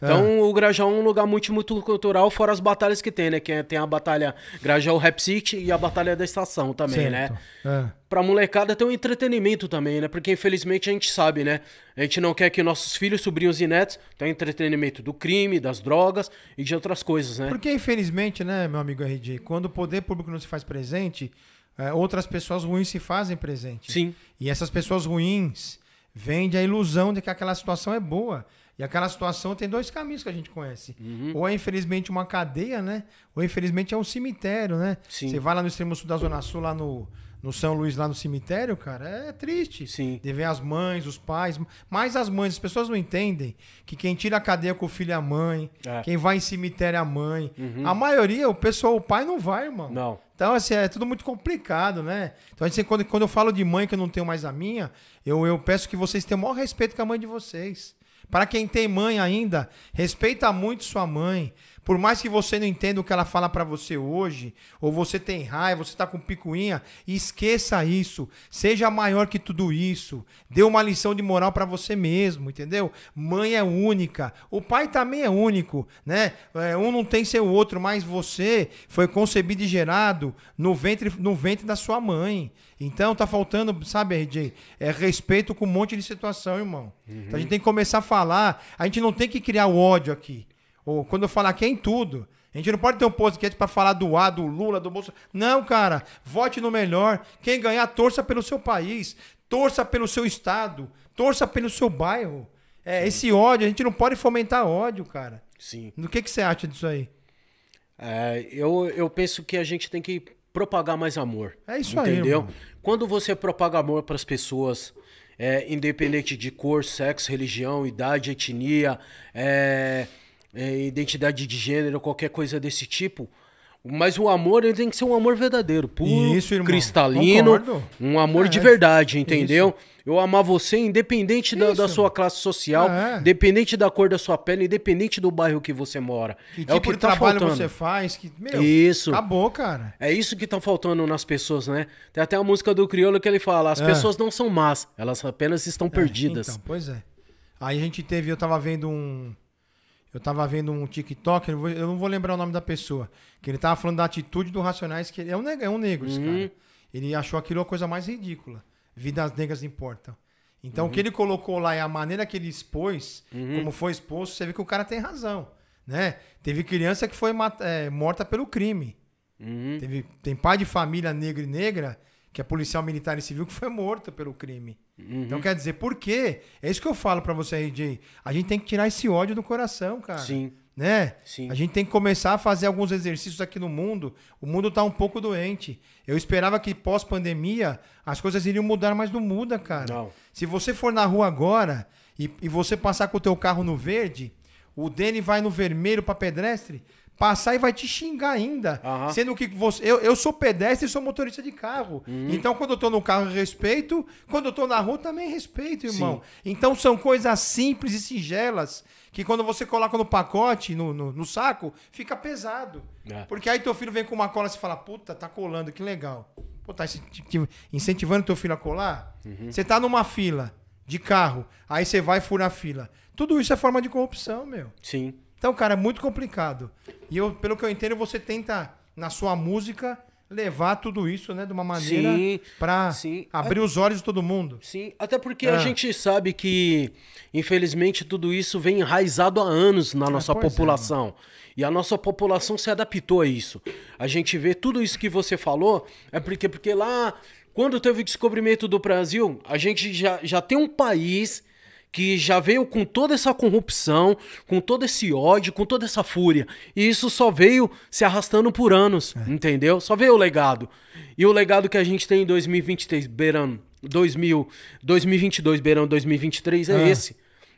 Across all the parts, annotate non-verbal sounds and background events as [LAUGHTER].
É. Então, é. o Grajaú é um lugar muito multicultural, fora as batalhas que tem, né? Que é, tem a batalha Grajaú Rap City e a batalha da estação também, né? certo. né? É. Pra molecada tem um entretenimento também, né? Porque infelizmente a gente sabe, né? A gente não quer que nossos filhos, sobrinhos e netos tenham entretenimento do crime, das drogas e de outras coisas, né? Porque infelizmente, né, meu amigo RJ, quando o poder público não se faz presente, é, outras pessoas ruins se fazem presente. Sim. E essas pessoas ruins vendem a ilusão de que aquela situação é boa. E aquela situação tem dois caminhos que a gente conhece. Uhum. Ou é, infelizmente, uma cadeia, né? Ou, infelizmente, é um cemitério, né? Sim. Você vai lá no extremo sul da Zona Sul, lá no, no São Luís, lá no cemitério, cara, é triste. Sim. De ver as mães, os pais. Mas as mães, as pessoas não entendem que quem tira a cadeia com o filho é a mãe. É. Quem vai em cemitério é a mãe. Uhum. A maioria, o pessoal, o pai não vai, irmão. Não. Então, assim, é tudo muito complicado, né? Então, assim, quando, quando eu falo de mãe, que eu não tenho mais a minha, eu, eu peço que vocês tenham o maior respeito com a mãe de vocês. Para quem tem mãe ainda, respeita muito sua mãe, por mais que você não entenda o que ela fala para você hoje, ou você tem raiva, você tá com picuinha, esqueça isso. Seja maior que tudo isso. Dê uma lição de moral para você mesmo, entendeu? Mãe é única, o pai também é único, né? É, um não tem seu outro, mas você foi concebido e gerado no ventre, no ventre da sua mãe. Então tá faltando, sabe, RJ, é respeito com um monte de situação, irmão. Uhum. Então a gente uhum. tem que começar a falar. A gente não tem que criar o ódio aqui. Ou quando eu falar aqui é em tudo. A gente não pode ter um podcast para falar do A, do Lula, do Bolsonaro. Não, cara. Vote no melhor. Quem ganhar, torça pelo seu país. Torça pelo seu estado. Torça pelo seu bairro. É, Sim. esse ódio, a gente não pode fomentar ódio, cara. Sim. no que, que você acha disso aí? É, eu, eu penso que a gente tem que propagar mais amor. É isso entendeu? aí. Entendeu? Quando você propaga amor para as pessoas, é, independente de cor, sexo, religião, idade, etnia, é, é, identidade de gênero, qualquer coisa desse tipo. Mas o amor ele tem que ser um amor verdadeiro, puro, isso, irmão. cristalino, Concordo. um amor é, de verdade, entendeu? Isso. Eu amar você independente da, da, sua classe social, é. independente da cor da sua pele, independente do bairro que você mora. É que é o que de tá trabalho faltando. você faz, que meu, isso. acabou, cara. É isso que tá faltando nas pessoas, né? Tem até a música do Criolo que ele fala: as é. pessoas não são más, elas apenas estão é, perdidas. Então, pois é. Aí a gente teve, eu tava vendo um eu tava vendo um TikTok, eu, vou, eu, não vou lembrar o nome da pessoa, que ele tava falando da atitude do Racionais, que é um, é um negro, esse cara. Uhum. Ele achou aquilo a coisa mais ridícula. Vidas negras importam. Então, uhum. o que ele colocou lá e a maneira que ele expôs, uhum. como foi exposto, você vê que o cara tem razão, né? Teve criança que foi é, morta pelo crime. Uhum. Teve, tem pai de família negro e negra que é policial militar e civil, que foi morta pelo crime. Uhum. Então, quer dizer, por quê? É isso que eu falo para você, RJ. A gente tem que tirar esse ódio do coração, cara. Sim. Né? Sim. A gente tem que começar a fazer alguns exercícios aqui no mundo. O mundo tá um pouco doente. Eu esperava que pós-pandemia as coisas iriam mudar, mas não muda, cara. Não. Se você for na rua agora e, e você passar com o teu carro no verde, o Dene vai no vermelho para pedestre, passar e vai te xingar ainda. Uhum. Sendo que você. Eu, eu sou pedestre e sou motorista de carro. Uhum. Então, quando eu tô no carro, respeito. Quando eu tô na rua, também respeito, irmão. Sim. Então são coisas simples e singelas que quando você coloca no pacote, no, no, no saco, fica pesado. É. Porque aí teu filho vem com uma cola e você fala, puta, tá colando, que legal. Pô, tá incentivando teu filho a colar? Uhum. Você tá numa fila de carro, aí você vai furar a fila. Tudo isso é forma de corrupção, meu. Sim. Então, cara, é muito complicado. E eu, pelo que eu entendo, você tenta, na sua música, levar tudo isso, né, de uma maneira para abrir ah. os olhos de todo mundo. Sim, até porque é. a ah. gente sabe que, infelizmente, tudo isso vem enraizado há anos na ah, nossa é, população. É, e a nossa população se adaptou a isso. A gente vê tudo isso que você falou, é porque, porque lá, quando teve o descobrimento do Brasil, a gente já, já tem um país que já veio com toda essa corrupção, com todo esse ódio, com toda essa fúria. E isso só veio se arrastando por anos, é. entendeu? Só veio o legado. E o legado que a gente tem em 2023, beirando 2000, 2022, beirão 2023 é ah. esse.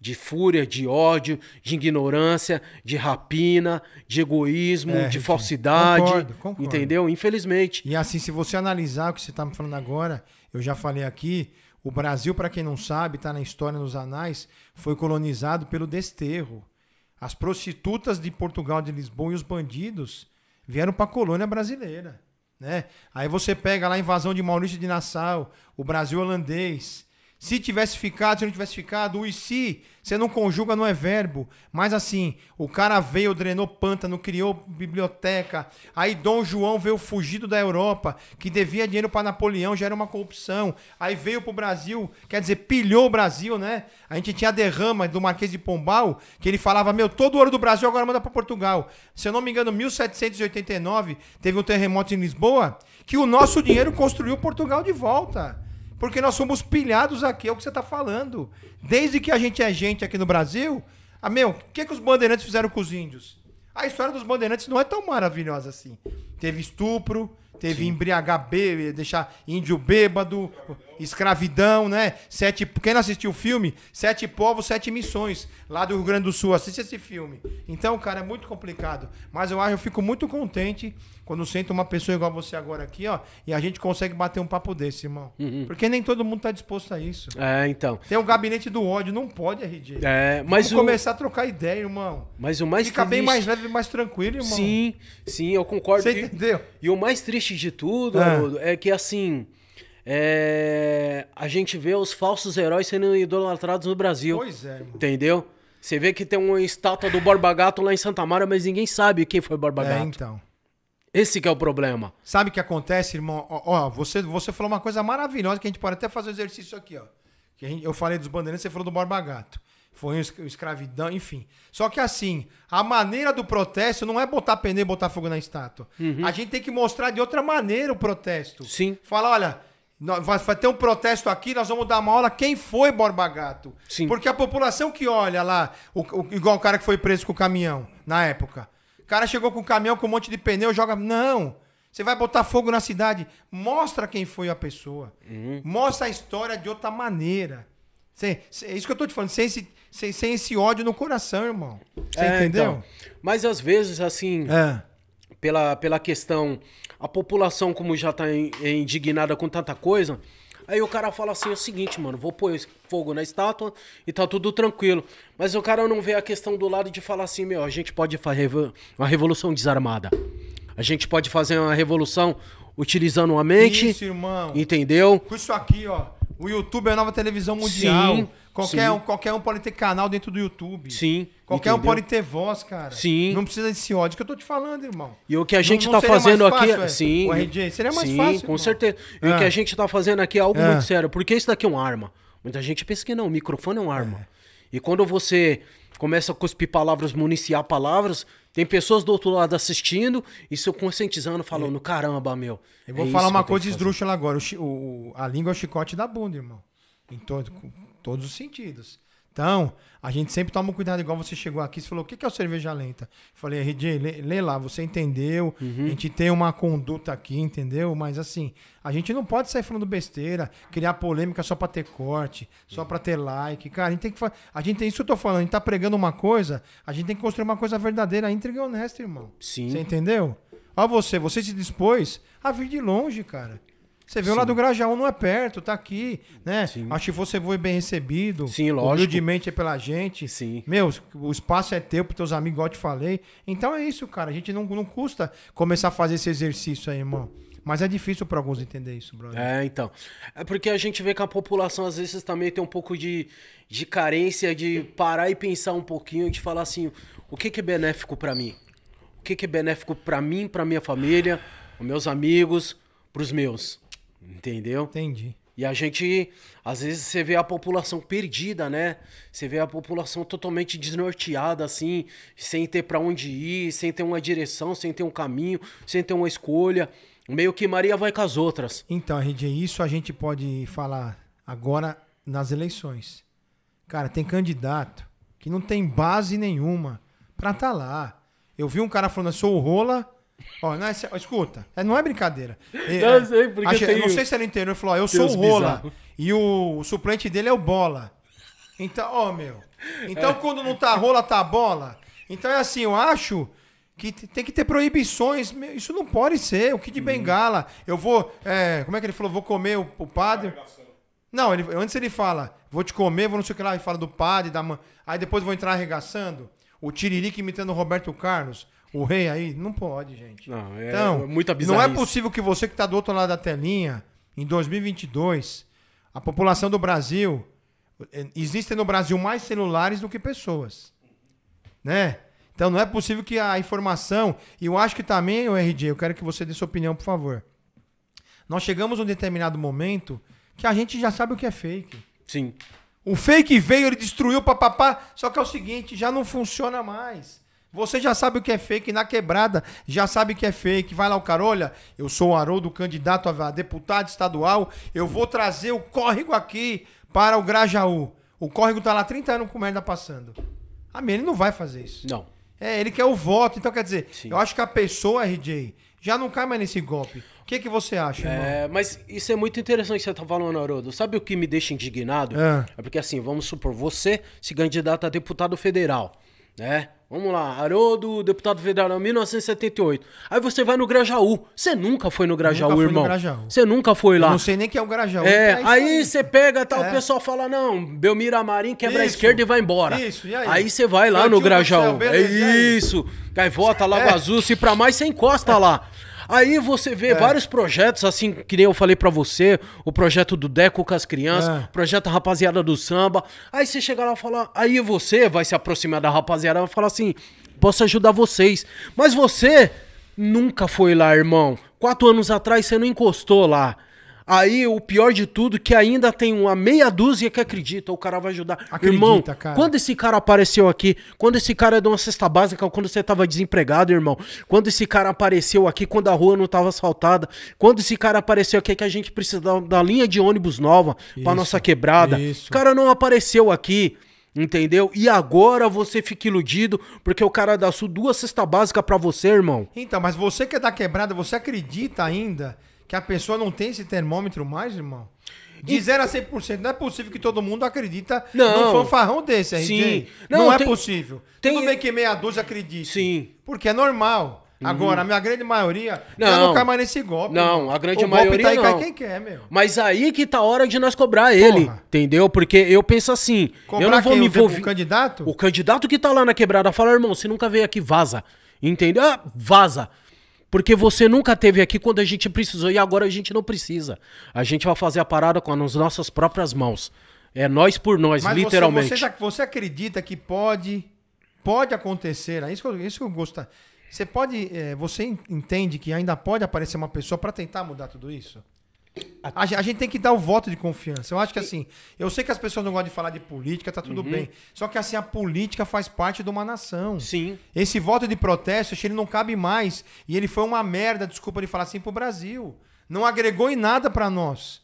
De fúria, de ódio, de ignorância, de rapina, de egoísmo, é, de falsidade. Concordo, concordo. Entendeu? Infelizmente. E assim, se você analisar o que você está me falando agora, eu já falei aqui, o Brasil, para quem não sabe, está na história, nos anais, foi colonizado pelo desterro. As prostitutas de Portugal, de Lisboa e os bandidos vieram para a colônia brasileira. Né? Aí você pega lá a invasão de Maurício de Nassau, o Brasil holandês, se tivesse ficado, se não tivesse ficado, o e se, você não conjuga, não é verbo. Mas assim, o cara veio, drenou pântano, criou biblioteca. Aí Dom João veio fugido da Europa, que devia dinheiro para Napoleão, já era uma corrupção. Aí veio pro Brasil, quer dizer, pilhou o Brasil, né? A gente tinha a derrama do Marquês de Pombal, que ele falava: Meu, todo o ouro do Brasil agora manda para Portugal. Se eu não me engano, 1789, teve um terremoto em Lisboa, que o nosso dinheiro construiu Portugal de volta. Porque nós somos pilhados aqui, é o que você está falando. Desde que a gente é gente aqui no Brasil, ah, meu, o que, que os bandeirantes fizeram com os índios? A história dos bandeirantes não é tão maravilhosa assim. Teve estupro, Teve Sim. embriagar bêbado, deixar índio bêbado, escravidão, né? Sete, quem não assistiu o filme? Sete Povos, Sete Missões, lá do Rio Grande do Sul. Assiste esse filme. Então, cara, é muito complicado. Mas eu acho, eu fico muito contente quando sento uma pessoa igual você agora aqui, ó, e a gente consegue bater um papo desse, irmão. Uhum. Porque nem todo mundo tá disposto a isso. É, então. Tem o gabinete do ódio, não pode, RG. É, mas Vamos o... começar a trocar ideia, irmão. Mas o mais Fica triste... bem mais leve, mais tranquilo, irmão. Sim, sim, eu concordo. Você entendeu? e o mais triste antes de tudo, é. Arudo, é que assim. É... A gente vê os falsos heróis sendo idolatrados no Brasil. Pois é, mano. Entendeu? Você vê que tem uma estátua do Borba Gato lá em Santa Mara, mas ninguém sabe quem foi Borba é, Gato. É, então. Esse que é o problema. Sabe o que acontece, irmão? Ó, ó, você, você falou uma coisa maravilhosa que a gente pode até fazer o exercício aqui, ó. Que gente, eu falei dos bandeirantes, você falou do Borba Gato foi escravidão, enfim. Só que assim, a maneira do protesto não é botar pneu e botar fogo na estátua. Uhum. A gente tem que mostrar de outra maneira o protesto. Sim. Fala, olha, vai ter um protesto aqui, nós vamos dar uma aula quem foi Borba Gato. Sim. Porque a população que olha lá, o, o, igual o cara que foi preso com o caminhão na época. O cara chegou com o caminhão com um monte de pneu, joga. Não! Você vai botar fogo na cidade. Mostra quem foi a pessoa. Uhum. Mostra a história de outra maneira. Sem, é isso que eu tô te falando, sem esse, sem, sem esse ódio no coração, irmão. Você é, então. entendeu? Então, mas às vezes, assim, é. pela, pela questão, a população, como já tá é indignada com tanta coisa, aí o cara fala assim: é o seguinte, mano, vou pôr fogo na estátua e tá tudo tranquilo. Mas o cara não vê a questão do lado de falar assim: meu, a gente pode fazer uma revolução desarmada. A gente pode fazer uma revolução utilizando a mente. Isso, irmão. Entendeu? Com isso aqui, ó. O YouTube é a nova televisão mundial. Sim, qualquer, sim. Um, qualquer um pode ter canal dentro do YouTube. Sim. Qualquer entendeu? um pode ter voz, cara. Sim. Não precisa desse ódio que eu tô te falando, irmão. E o que a gente não, não tá fazendo aqui. É- é? sim. O RJ seria mais sim, fácil. Com irmão. certeza. E é. o que a ah. gente tá fazendo aqui é algo é. muito ah. sério. Porque isso daqui é uma arma. Muita gente pensa que não, o microfone é uma arma. É. E quando você começa a cuspir palavras, municiar palavras, tem pessoas do outro lado assistindo e se eu conscientizando, falando, é. caramba, meu. Eu é vou é falar uma coisa esdrúxula agora. O, o, a língua é o chicote da bunda, irmão. Em todo, todos os sentidos. Então, a gente sempre toma cuidado, igual você chegou aqui, e falou, o que é o cerveja lenta? Eu falei, é, RJ, lê, lê, lá, você entendeu, uhum. a gente tem uma conduta aqui, entendeu? Mas assim, a gente não pode sair falando besteira, criar polêmica só pra ter corte, só pra ter like. Cara, a gente tem que A gente tem isso que eu tô falando, a gente tá pregando uma coisa, a gente tem que construir uma coisa verdadeira, íntegra e honesta, irmão. Sim. Você entendeu? Olha você, você se dispôs a vir de longe, cara. Você viu Sim. lá do Grajaú, não é perto, tá aqui, né? Sim. Acho que você foi bem recebido. Sim, lógico. Humildemente é pela gente. Sim. Meu, o espaço é teu pros teus amigos, igual eu te falei. Então é isso, cara. A gente não, não custa começar a fazer esse exercício aí, irmão. Mas é difícil para alguns entender isso, brother. É, então. É porque a gente vê que a população às vezes também tem um pouco de, de carência de parar e pensar um pouquinho, de falar assim, o que, que é benéfico para mim? O que, que é benéfico para mim, para minha família, os meus amigos, para os meus? Entendeu? Entendi. E a gente, às vezes, você vê a população perdida, né? Você vê a população totalmente desnorteada, assim, sem ter para onde ir, sem ter uma direção, sem ter um caminho, sem ter uma escolha. Meio que Maria vai com as outras. Então, RG, isso a gente pode falar agora nas eleições. Cara, tem candidato que não tem base nenhuma pra estar tá lá. Eu vi um cara falando, eu sou o rola Ó, não é, escuta, não é brincadeira. É, não, é, sei, porque não sei se era é entendeu. Ele falou: ó, eu sou o Rola. Bizarro. E o, o, suplente dele é o Bola. Então, ó, meu. Então, é. quando não tá rola, tá bola. Então é assim, eu acho que tem que ter proibições. Isso não pode ser. O que de uhum. bengala. Eu vou. É, como é que ele falou? Vou comer o, o padre. Não, ele, antes ele fala, vou te comer, vou não sei o que lá, e fala do padre, da mãe. Aí depois vou entrar arregaçando. O Tiririca imitando o Roberto Carlos o rei aí? Não pode, gente. Não, é então, muita Não é possível que você que está do outro lado da telinha, em 2022, a população do Brasil. Eh, existem no Brasil mais celulares do que pessoas. Né? Então não é possível que a informação. E eu acho que também, o RG, eu quero que você dê sua opinião, por favor. Nós chegamos a um determinado momento que a gente já sabe o que é fake. Sim. O fake veio, ele destruiu, papapá. Só que é o seguinte, já não funciona mais. Você já sabe o que é fake na quebrada, já sabe o que é fake. Vai lá o cara, olha, eu sou o Haroldo, candidato a deputado estadual, eu vou trazer o córrego aqui para o Grajaú. O córrego tá lá 30 anos com merda passando. A minha, ele não vai fazer isso. Não. É, ele quer o voto. Então, quer dizer, Sim. eu acho que a pessoa, RJ, já não cai mais nesse golpe. O que, que você acha, é, Mas isso é muito interessante que você tá falando, Haroldo. Sabe o que me deixa indignado? É. é porque, assim, vamos supor, você se candidata a deputado federal né? Vamos lá, Haroldo, deputado federal 1978. Aí você vai no Grajaú. Você nunca foi no Grajaú, nunca irmão. Você nunca foi lá. Eu não sei nem que é o Grajaú. É, é aí você pega, tá, é. o pessoal fala: não, Belmiro Amarim quebra isso. a esquerda e vai embora. Isso, e aí? Aí você vai lá Eu no Grajaú. Céu, beleza, é isso. Gaivota, Lago é. Azul, se pra mais, você encosta lá. [LAUGHS] Aí você vê é. vários projetos, assim, que nem eu falei para você, o projeto do Deco com as crianças, é. projeto Rapaziada do Samba. Aí você chega lá e fala, aí você vai se aproximar da rapaziada e vai falar assim, posso ajudar vocês. Mas você nunca foi lá, irmão. Quatro anos atrás você não encostou lá. Aí o pior de tudo que ainda tem uma meia dúzia que acredita, o cara vai ajudar. Acredita, irmão, cara. quando esse cara apareceu aqui, quando esse cara é de uma cesta básica, quando você tava desempregado, irmão, quando esse cara apareceu aqui, quando a rua não tava asfaltada, quando esse cara apareceu aqui é que a gente precisa da linha de ônibus nova para nossa quebrada. Isso. O cara não apareceu aqui. Entendeu? E agora você fica iludido porque o cara da sua duas cesta básica para você, irmão. Então, mas você que é da quebrada, você acredita ainda que a pessoa não tem esse termômetro mais, irmão? De 0 a 100%, não é possível que todo mundo acredita não. num fanfarrão desse aí. Sim. Não, não é tem, possível. Tem... Tudo bem que meia dúzia acredite. Sim. Porque é normal. Uhum. Agora, a minha grande maioria não. não cai mais nesse golpe. Não, a grande o maioria tá aí, não. quem quer, meu. Mas aí que tá a hora de nós cobrar ele, Porra. entendeu? Porque eu penso assim, cobrar eu não vou quem? me envolver... O candidato? O candidato que tá lá na quebrada fala, irmão, você nunca veio aqui, vaza. Entendeu? Ah, vaza. Porque você nunca teve aqui quando a gente precisou e agora a gente não precisa. A gente vai fazer a parada com as nossas próprias mãos. É nós por nós, Mas literalmente. Você, você, você, acredita que pode pode acontecer? É isso que eu, isso que eu gosto. Você pode, é, você entende que ainda pode aparecer uma pessoa para tentar mudar tudo isso? A, a, gente tem que dar o voto de confiança. Eu acho que assim, eu sei que as pessoas não gostam de falar de política, tá tudo uhum. bem. Só que assim, a política faz parte de uma nação. Sim. Esse voto de protesto, ele não cabe mais. E ele foi uma merda, desculpa de falar assim, pro Brasil. Não agregou em nada para nós.